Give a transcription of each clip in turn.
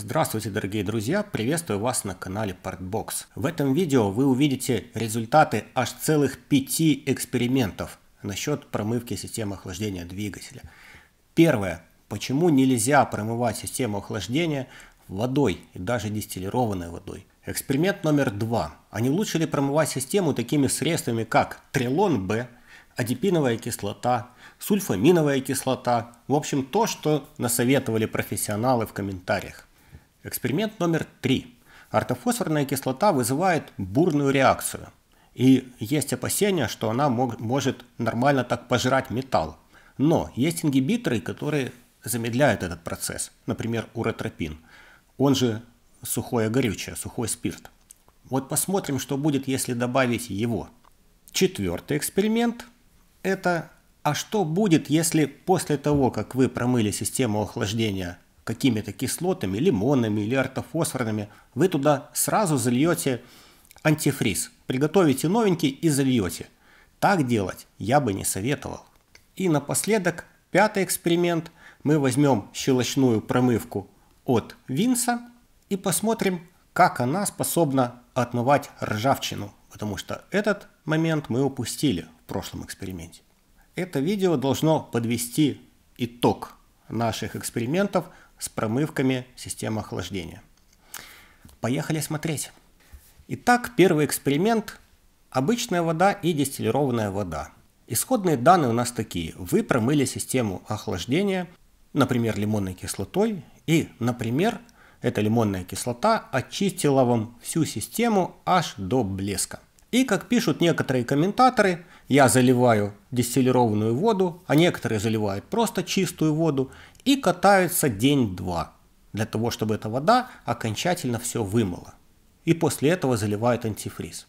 Здравствуйте, дорогие друзья! Приветствую вас на канале Partbox. В этом видео вы увидите результаты аж целых пяти экспериментов насчет промывки системы охлаждения двигателя. Первое. Почему нельзя промывать систему охлаждения водой и даже дистиллированной водой? Эксперимент номер два. А не лучше ли промывать систему такими средствами, как трилон Б, адипиновая кислота, сульфаминовая кислота, в общем то, что насоветовали профессионалы в комментариях. Эксперимент номер три. Ортофосфорная кислота вызывает бурную реакцию. И есть опасения, что она мог, может нормально так пожрать металл. Но есть ингибиторы, которые замедляют этот процесс. Например, уретропин. Он же сухое горючее, сухой спирт. Вот посмотрим, что будет, если добавить его. Четвертый эксперимент – это а что будет, если после того, как вы промыли систему охлаждения какими-то кислотами, лимонами или ортофосфорными, вы туда сразу зальете антифриз. Приготовите новенький и зальете. Так делать я бы не советовал. И напоследок, пятый эксперимент. Мы возьмем щелочную промывку от Винса и посмотрим, как она способна отмывать ржавчину, потому что этот момент мы упустили в прошлом эксперименте. Это видео должно подвести итог наших экспериментов с промывками системы охлаждения. Поехали смотреть. Итак, первый эксперимент – обычная вода и дистиллированная вода. Исходные данные у нас такие. Вы промыли систему охлаждения, например, лимонной кислотой, и, например, эта лимонная кислота очистила вам всю систему аж до блеска. И как пишут некоторые комментаторы, я заливаю дистиллированную воду, а некоторые заливают просто чистую воду, и катаются день-два для того, чтобы эта вода окончательно все вымыла. И после этого заливают антифриз.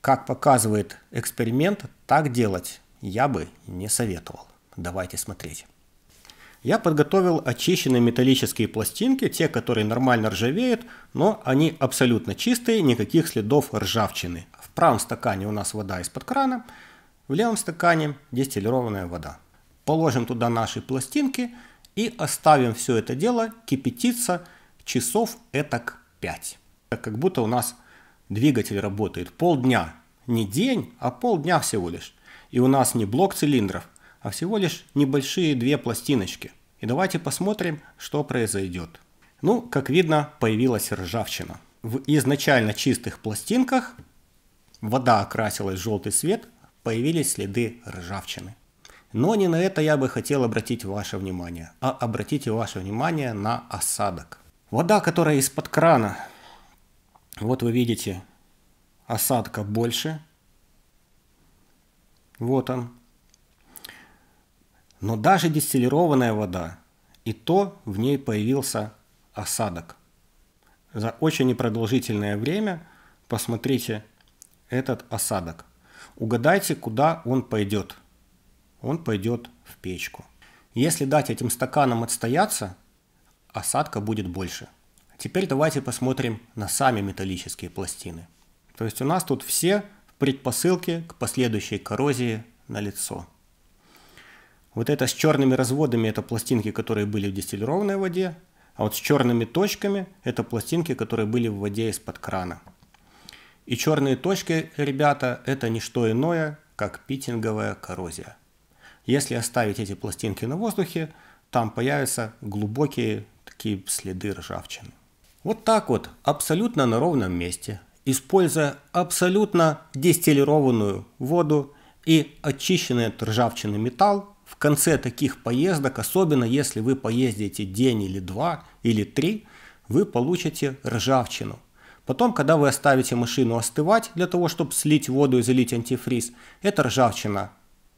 Как показывает эксперимент, так делать я бы не советовал. Давайте смотреть. Я подготовил очищенные металлические пластинки, те, которые нормально ржавеют, но они абсолютно чистые, никаких следов ржавчины. В правом стакане у нас вода из-под крана, в левом стакане дистиллированная вода положим туда наши пластинки и оставим все это дело кипятиться часов этак 5. как будто у нас двигатель работает полдня. Не день, а полдня всего лишь. И у нас не блок цилиндров, а всего лишь небольшие две пластиночки. И давайте посмотрим, что произойдет. Ну, как видно, появилась ржавчина. В изначально чистых пластинках вода окрасилась в желтый цвет, появились следы ржавчины. Но не на это я бы хотел обратить ваше внимание, а обратите ваше внимание на осадок. Вода, которая из-под крана, вот вы видите, осадка больше. Вот он. Но даже дистиллированная вода, и то в ней появился осадок. За очень непродолжительное время посмотрите этот осадок. Угадайте, куда он пойдет – он пойдет в печку. Если дать этим стаканам отстояться, осадка будет больше. Теперь давайте посмотрим на сами металлические пластины. То есть у нас тут все предпосылки к последующей коррозии на лицо. Вот это с черными разводами – это пластинки, которые были в дистиллированной воде, а вот с черными точками – это пластинки, которые были в воде из-под крана. И черные точки, ребята, это не что иное, как питинговая коррозия – если оставить эти пластинки на воздухе, там появятся глубокие такие следы ржавчины. Вот так вот, абсолютно на ровном месте, используя абсолютно дистиллированную воду и очищенный от ржавчины металл, в конце таких поездок, особенно если вы поездите день или два или три, вы получите ржавчину. Потом, когда вы оставите машину остывать для того, чтобы слить воду и залить антифриз, эта ржавчина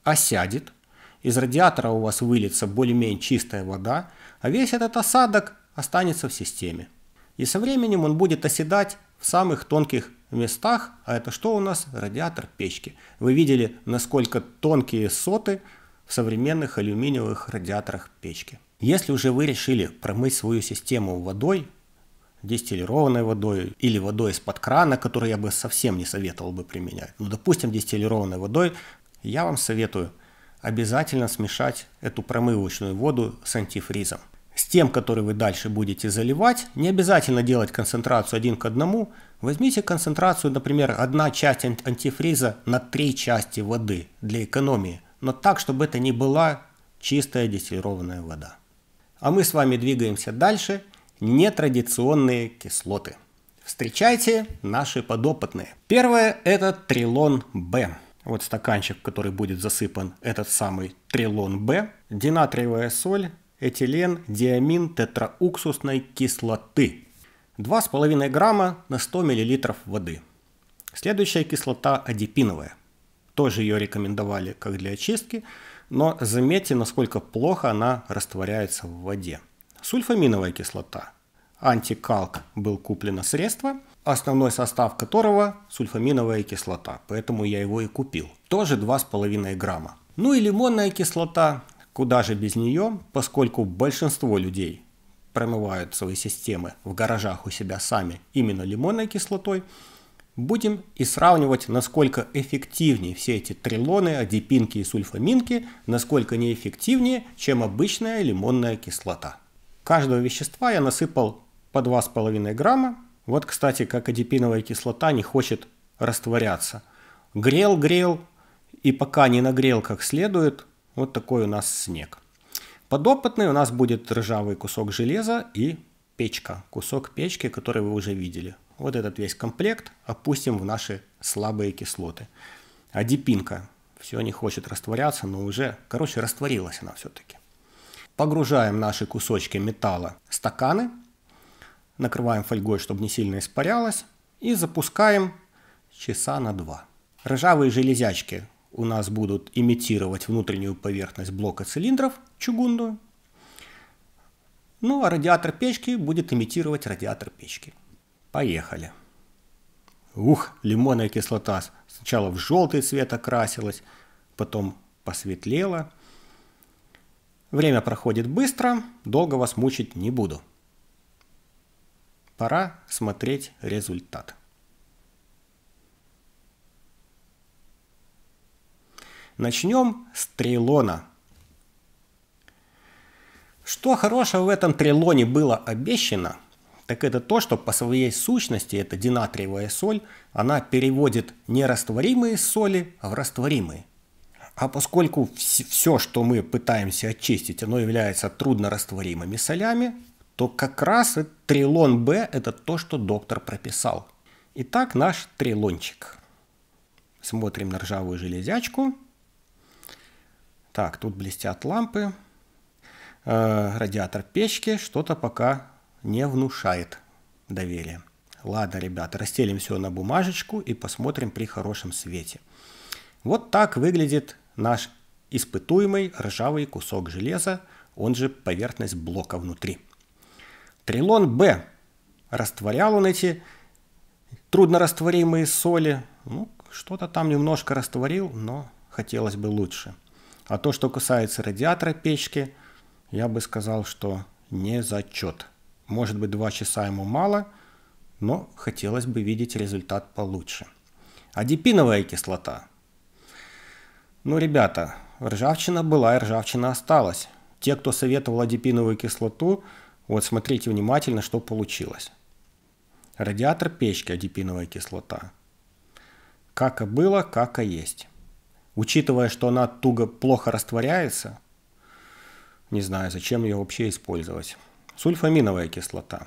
осядет, из радиатора у вас выльется более-менее чистая вода, а весь этот осадок останется в системе. И со временем он будет оседать в самых тонких местах, а это что у нас? Радиатор печки. Вы видели, насколько тонкие соты в современных алюминиевых радиаторах печки. Если уже вы решили промыть свою систему водой, дистиллированной водой или водой из-под крана, которую я бы совсем не советовал бы применять, но ну, допустим дистиллированной водой, я вам советую обязательно смешать эту промывочную воду с антифризом. С тем, который вы дальше будете заливать, не обязательно делать концентрацию один к одному. Возьмите концентрацию, например, одна часть антифриза на три части воды для экономии, но так, чтобы это не была чистая дистиллированная вода. А мы с вами двигаемся дальше. Нетрадиционные кислоты. Встречайте наши подопытные. Первое это трилон Б вот стаканчик, который будет засыпан, этот самый трилон Б, динатриевая соль, этилен, диамин тетрауксусной кислоты. 2,5 грамма на 100 мл воды. Следующая кислота адипиновая. Тоже ее рекомендовали как для очистки, но заметьте, насколько плохо она растворяется в воде. Сульфаминовая кислота. Антикалк был куплено средство – основной состав которого сульфаминовая кислота, поэтому я его и купил. Тоже 2,5 грамма. Ну и лимонная кислота, куда же без нее, поскольку большинство людей промывают свои системы в гаражах у себя сами именно лимонной кислотой, будем и сравнивать, насколько эффективнее все эти трилоны, адипинки и сульфаминки, насколько неэффективнее, чем обычная лимонная кислота. Каждого вещества я насыпал по 2,5 грамма, вот, кстати, как адипиновая кислота не хочет растворяться. Грел, грел, и пока не нагрел как следует, вот такой у нас снег. Подопытный у нас будет ржавый кусок железа и печка, кусок печки, который вы уже видели. Вот этот весь комплект опустим в наши слабые кислоты. Адипинка все не хочет растворяться, но уже, короче, растворилась она все-таки. Погружаем наши кусочки металла в стаканы – накрываем фольгой, чтобы не сильно испарялось, и запускаем часа на два. Ржавые железячки у нас будут имитировать внутреннюю поверхность блока цилиндров чугунную, ну а радиатор печки будет имитировать радиатор печки. Поехали. Ух, лимонная кислота сначала в желтый цвет окрасилась, потом посветлела. Время проходит быстро, долго вас мучить не буду. Пора смотреть результат. Начнем с трилона. Что хорошего в этом трилоне было обещано, так это то, что по своей сущности, это динатриевая соль, она переводит нерастворимые соли в растворимые. А поскольку все, что мы пытаемся очистить, оно является труднорастворимыми солями, то как раз и трилон Б – это то, что доктор прописал. Итак, наш трилончик. Смотрим на ржавую железячку. Так, тут блестят лампы. Э, радиатор печки что-то пока не внушает доверия. Ладно, ребята, расстелим все на бумажечку и посмотрим при хорошем свете. Вот так выглядит наш испытуемый ржавый кусок железа, он же поверхность блока внутри. Трилон Б. Растворял он эти труднорастворимые соли. Ну, что-то там немножко растворил, но хотелось бы лучше. А то, что касается радиатора печки, я бы сказал, что не зачет. Может быть, 2 часа ему мало, но хотелось бы видеть результат получше. А дипиновая кислота. Ну, ребята, ржавчина была и ржавчина осталась. Те, кто советовал адипиновую кислоту, вот смотрите внимательно, что получилось. Радиатор печки адипиновая кислота. Как и было, как и есть. Учитывая, что она туго плохо растворяется, не знаю, зачем ее вообще использовать. Сульфаминовая кислота.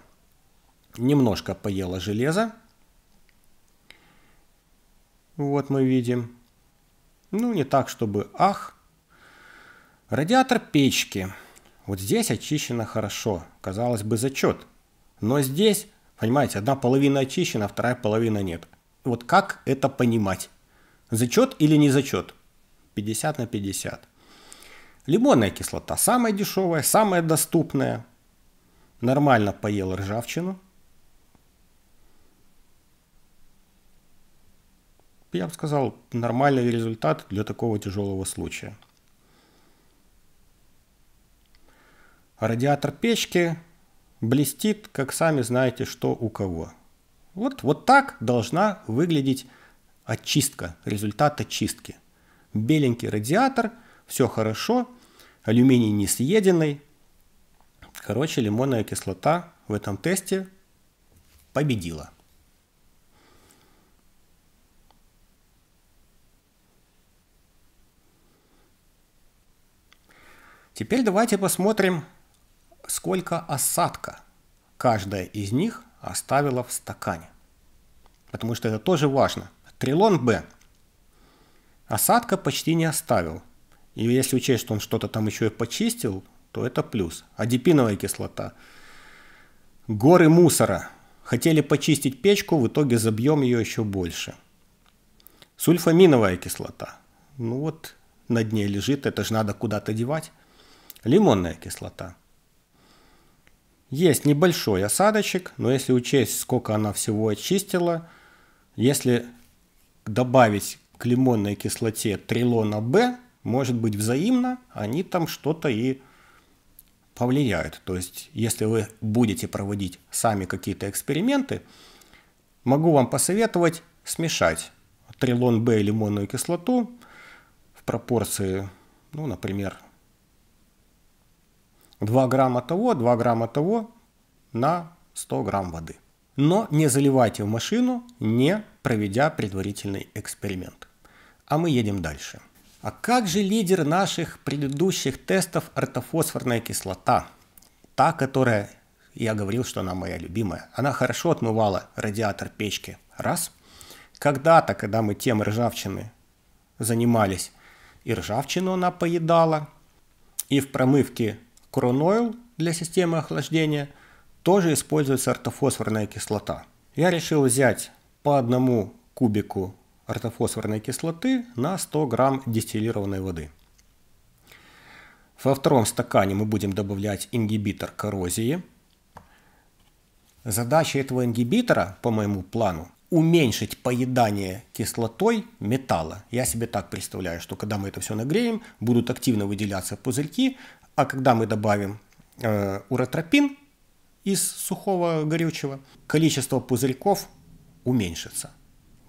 Немножко поела железо. Вот мы видим. Ну, не так, чтобы ах. Радиатор печки. Вот здесь очищено хорошо, казалось бы, зачет. Но здесь, понимаете, одна половина очищена, вторая половина нет. Вот как это понимать? Зачет или не зачет? 50 на 50. Лимонная кислота самая дешевая, самая доступная. Нормально поел ржавчину. Я бы сказал, нормальный результат для такого тяжелого случая. Радиатор печки блестит, как сами знаете, что у кого. Вот, вот так должна выглядеть очистка, результат очистки. Беленький радиатор, все хорошо, алюминий не съеденный. Короче, лимонная кислота в этом тесте победила. Теперь давайте посмотрим сколько осадка каждая из них оставила в стакане. Потому что это тоже важно. Трилон Б осадка почти не оставил. И если учесть, что он что-то там еще и почистил, то это плюс. А дипиновая кислота. Горы мусора. Хотели почистить печку, в итоге забьем ее еще больше. Сульфаминовая кислота. Ну вот на дне лежит, это же надо куда-то девать. Лимонная кислота. Есть небольшой осадочек, но если учесть, сколько она всего очистила, если добавить к лимонной кислоте трилона Б, может быть взаимно, они там что-то и повлияют. То есть, если вы будете проводить сами какие-то эксперименты, могу вам посоветовать смешать трилон Б и лимонную кислоту в пропорции, ну, например, 2 грамма того, 2 грамма того на 100 грамм воды. Но не заливайте в машину, не проведя предварительный эксперимент. А мы едем дальше. А как же лидер наших предыдущих тестов ортофосфорная кислота? Та, которая, я говорил, что она моя любимая. Она хорошо отмывала радиатор печки. Раз. Когда-то, когда мы темы ржавчины занимались, и ржавчину она поедала, и в промывке Кронойл для системы охлаждения тоже используется ортофосфорная кислота. Я решил взять по одному кубику ортофосфорной кислоты на 100 грамм дистиллированной воды. Во втором стакане мы будем добавлять ингибитор коррозии. Задача этого ингибитора, по моему плану, уменьшить поедание кислотой металла. Я себе так представляю, что когда мы это все нагреем, будут активно выделяться пузырьки, а когда мы добавим э, уротропин из сухого горючего, количество пузырьков уменьшится.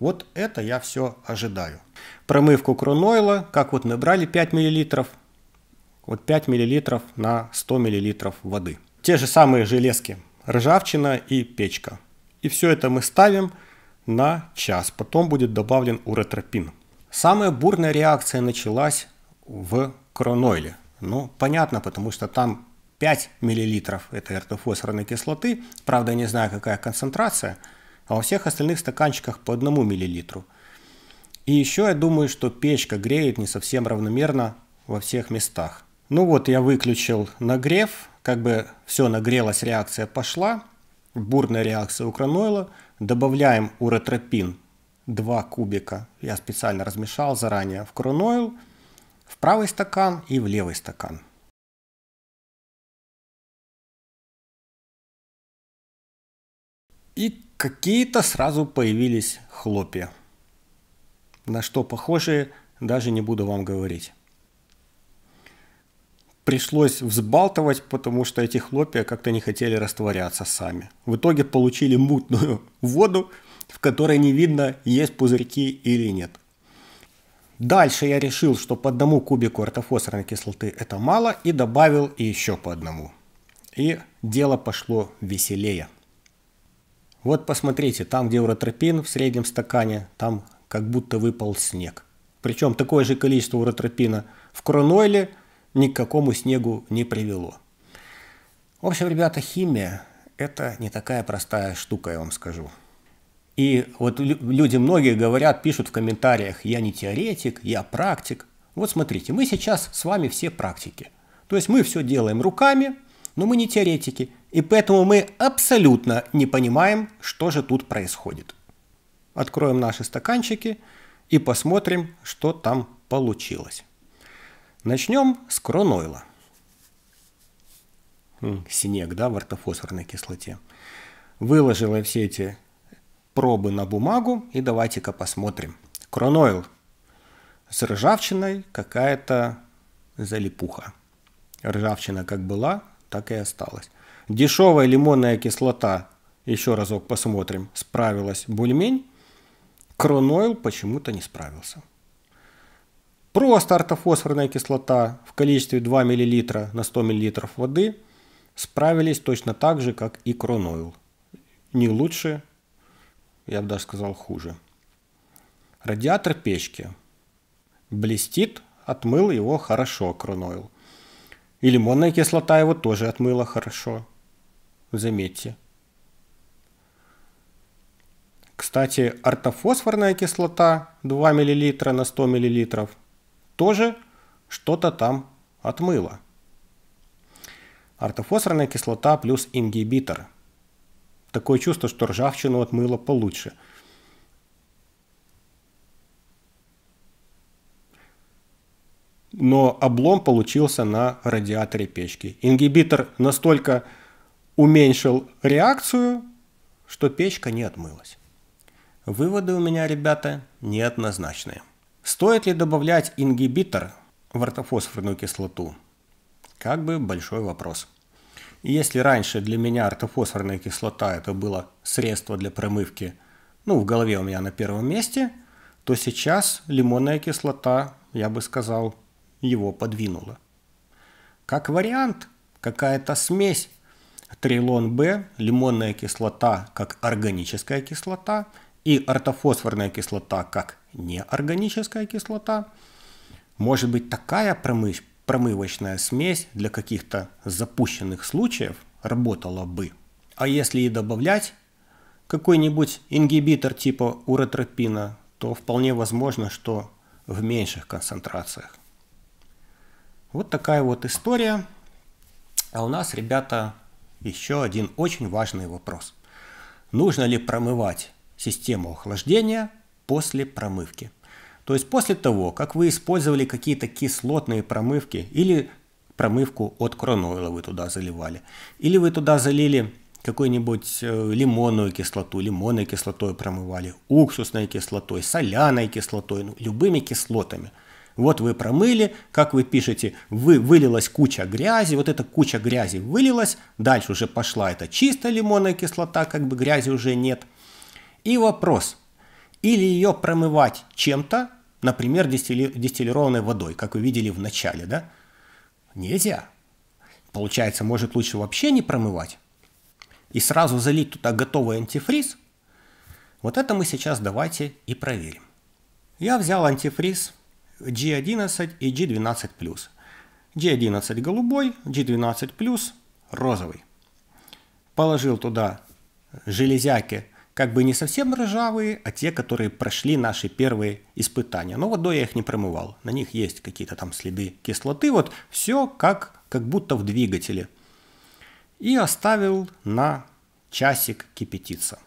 Вот это я все ожидаю. Промывку кронойла, как вот мы брали 5 мл, вот 5 мл на 100 мл воды. Те же самые железки, ржавчина и печка. И все это мы ставим на час. Потом будет добавлен уретропин. Самая бурная реакция началась в кронойле. Ну, понятно, потому что там 5 мл этой ортофосфорной кислоты, правда, я не знаю, какая концентрация, а во всех остальных стаканчиках по 1 мл. И еще я думаю, что печка греет не совсем равномерно во всех местах. Ну вот, я выключил нагрев, как бы все нагрелось, реакция пошла, бурная реакция укронойла. Добавляем уретропин 2 кубика, я специально размешал заранее в кронойл – в правый стакан и в левый стакан. И какие-то сразу появились хлопья. На что похожие, даже не буду вам говорить. Пришлось взбалтывать, потому что эти хлопья как-то не хотели растворяться сами. В итоге получили мутную воду, в которой не видно, есть пузырьки или нет. Дальше я решил, что по одному кубику ортофосфорной кислоты это мало, и добавил еще по одному. И дело пошло веселее. Вот посмотрите, там где уротропин в среднем стакане, там как будто выпал снег. Причем такое же количество уротропина в кронойле ни к какому снегу не привело. В общем, ребята, химия – это не такая простая штука, я вам скажу. И вот люди многие говорят, пишут в комментариях, я не теоретик, я практик. Вот смотрите, мы сейчас с вами все практики. То есть мы все делаем руками, но мы не теоретики. И поэтому мы абсолютно не понимаем, что же тут происходит. Откроем наши стаканчики и посмотрим, что там получилось. Начнем с кронойла. Снег, да, в ортофосфорной кислоте. Выложила все эти пробы на бумагу и давайте-ка посмотрим. Кронойл с ржавчиной какая-то залипуха. Ржавчина как была, так и осталась. Дешевая лимонная кислота, еще разок посмотрим, справилась бульмень. Кронойл почему-то не справился. Просто ортофосфорная кислота в количестве 2 мл на 100 мл воды справились точно так же, как и кронойл. Не лучше, я бы даже сказал хуже. Радиатор печки блестит, отмыл его хорошо кронойл. И лимонная кислота его тоже отмыла хорошо. Заметьте. Кстати, ортофосфорная кислота 2 мл на 100 мл тоже что-то там отмыла. Ортофосфорная кислота плюс ингибитор – такое чувство, что ржавчину отмыло получше. Но облом получился на радиаторе печки. Ингибитор настолько уменьшил реакцию, что печка не отмылась. Выводы у меня, ребята, неоднозначные. Стоит ли добавлять ингибитор в ортофосфорную кислоту? Как бы большой вопрос. И если раньше для меня ортофосфорная кислота это было средство для промывки, ну, в голове у меня на первом месте, то сейчас лимонная кислота, я бы сказал, его подвинула. Как вариант, какая-то смесь трилон Б, лимонная кислота как органическая кислота и ортофосфорная кислота как неорганическая кислота. Может быть такая промыш промывочная смесь для каких-то запущенных случаев работала бы. А если и добавлять какой-нибудь ингибитор типа уротропина, то вполне возможно, что в меньших концентрациях. Вот такая вот история. А у нас, ребята, еще один очень важный вопрос. Нужно ли промывать систему охлаждения после промывки? То есть после того, как вы использовали какие-то кислотные промывки или промывку от кронойла вы туда заливали, или вы туда залили какую-нибудь э, лимонную кислоту, лимонной кислотой промывали, уксусной кислотой, соляной кислотой, ну, любыми кислотами. Вот вы промыли, как вы пишете, вы, вылилась куча грязи, вот эта куча грязи вылилась, дальше уже пошла эта чистая лимонная кислота, как бы грязи уже нет. И вопрос – или ее промывать чем-то, например, дистиллированной водой, как вы видели в начале, да? Нельзя. Получается, может лучше вообще не промывать и сразу залить туда готовый антифриз? Вот это мы сейчас давайте и проверим. Я взял антифриз G11 и G12+. G11 голубой, G12+, розовый. Положил туда железяки как бы не совсем ржавые, а те, которые прошли наши первые испытания. Но ну, водой я их не промывал. На них есть какие-то там следы кислоты. Вот все как, как будто в двигателе. И оставил на часик кипятиться.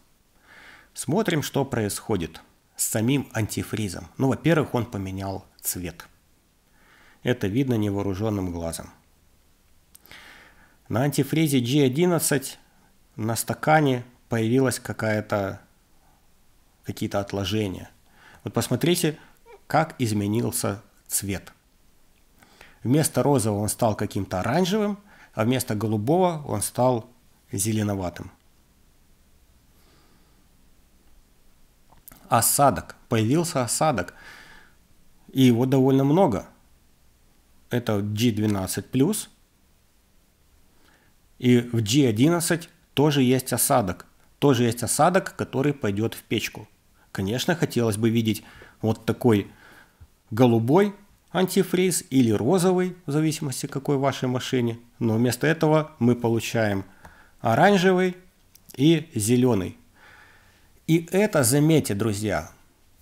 Смотрим, что происходит с самим антифризом. Ну, во-первых, он поменял цвет. Это видно невооруженным глазом. На антифризе G11 на стакане появилась какая-то какие-то отложения. Вот посмотрите, как изменился цвет. Вместо розового он стал каким-то оранжевым, а вместо голубого он стал зеленоватым. Осадок. Появился осадок. И его довольно много. Это G12+. И в G11 тоже есть осадок тоже есть осадок, который пойдет в печку. Конечно, хотелось бы видеть вот такой голубой антифриз или розовый, в зависимости какой вашей машине. Но вместо этого мы получаем оранжевый и зеленый. И это, заметьте, друзья,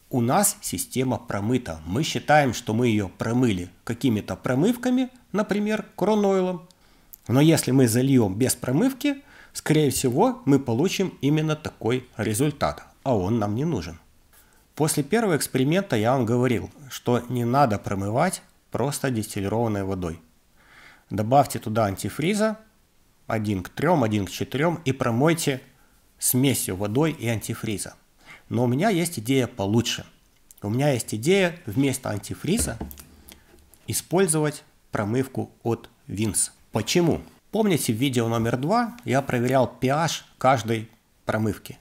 у нас система промыта. Мы считаем, что мы ее промыли какими-то промывками, например, кронойлом. Но если мы зальем без промывки – скорее всего, мы получим именно такой результат, а он нам не нужен. После первого эксперимента я вам говорил, что не надо промывать просто дистиллированной водой. Добавьте туда антифриза 1 к 3, 1 к 4 и промойте смесью водой и антифриза. Но у меня есть идея получше. У меня есть идея вместо антифриза использовать промывку от Винс. Почему? Помните, в видео номер два я проверял pH каждой промывки.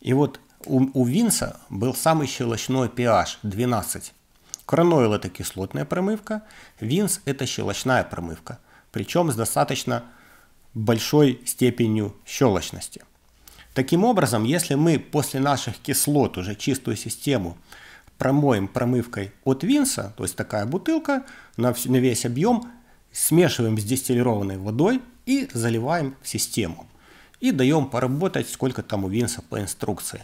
И вот у, у Винса был самый щелочной pH 12. Кроноил это кислотная промывка, Винс это щелочная промывка, причем с достаточно большой степенью щелочности. Таким образом, если мы после наших кислот уже чистую систему промоем промывкой от Винса, то есть такая бутылка на, весь объем, смешиваем с дистиллированной водой и заливаем в систему. И даем поработать, сколько там у Винса по инструкции.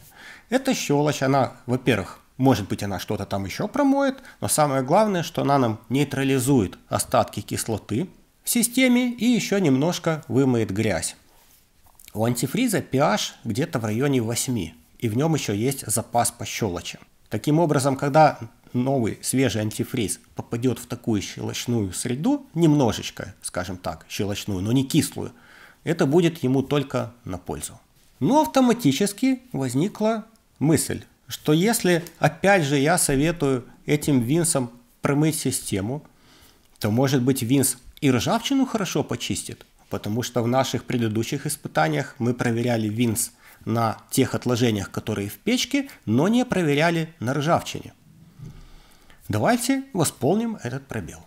Эта щелочь, она, во-первых, может быть она что-то там еще промоет, но самое главное, что она нам нейтрализует остатки кислоты в системе и еще немножко вымоет грязь. У антифриза pH где-то в районе 8, и в нем еще есть запас по щелочи. Таким образом, когда новый свежий антифриз попадет в такую щелочную среду, немножечко, скажем так, щелочную, но не кислую, это будет ему только на пользу. Но автоматически возникла мысль, что если, опять же, я советую этим винсам промыть систему, то, может быть, винс и ржавчину хорошо почистит, потому что в наших предыдущих испытаниях мы проверяли винс на тех отложениях, которые в печке, но не проверяли на ржавчине. Давайте восполним этот пробел.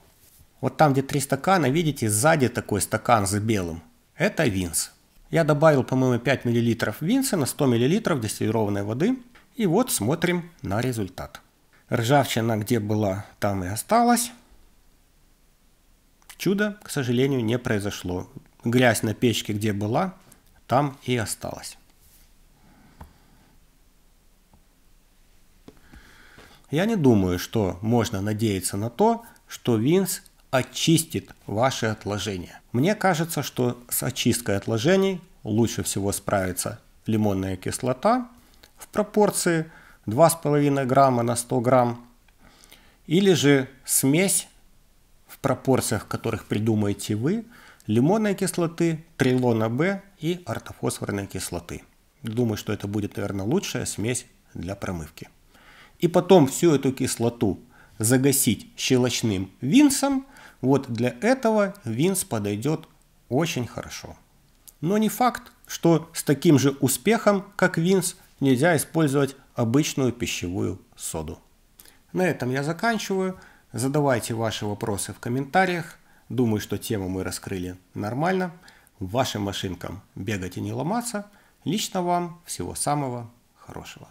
Вот там, где три стакана, видите, сзади такой стакан за белым. Это винс. Я добавил, по-моему, 5 мл винса на 100 мл дистиллированной воды. И вот смотрим на результат. Ржавчина где была, там и осталась. Чудо, к сожалению, не произошло. Грязь на печке где была, там и осталась. Я не думаю, что можно надеяться на то, что Винс очистит ваши отложения. Мне кажется, что с очисткой отложений лучше всего справится лимонная кислота в пропорции 2,5 грамма на 100 грамм или же смесь в пропорциях, которых придумаете вы, лимонной кислоты, трилона Б и ортофосфорной кислоты. Думаю, что это будет, наверное, лучшая смесь для промывки и потом всю эту кислоту загасить щелочным винсом, вот для этого винс подойдет очень хорошо. Но не факт, что с таким же успехом, как винс, нельзя использовать обычную пищевую соду. На этом я заканчиваю. Задавайте ваши вопросы в комментариях. Думаю, что тему мы раскрыли нормально. Вашим машинкам бегать и не ломаться. Лично вам всего самого хорошего.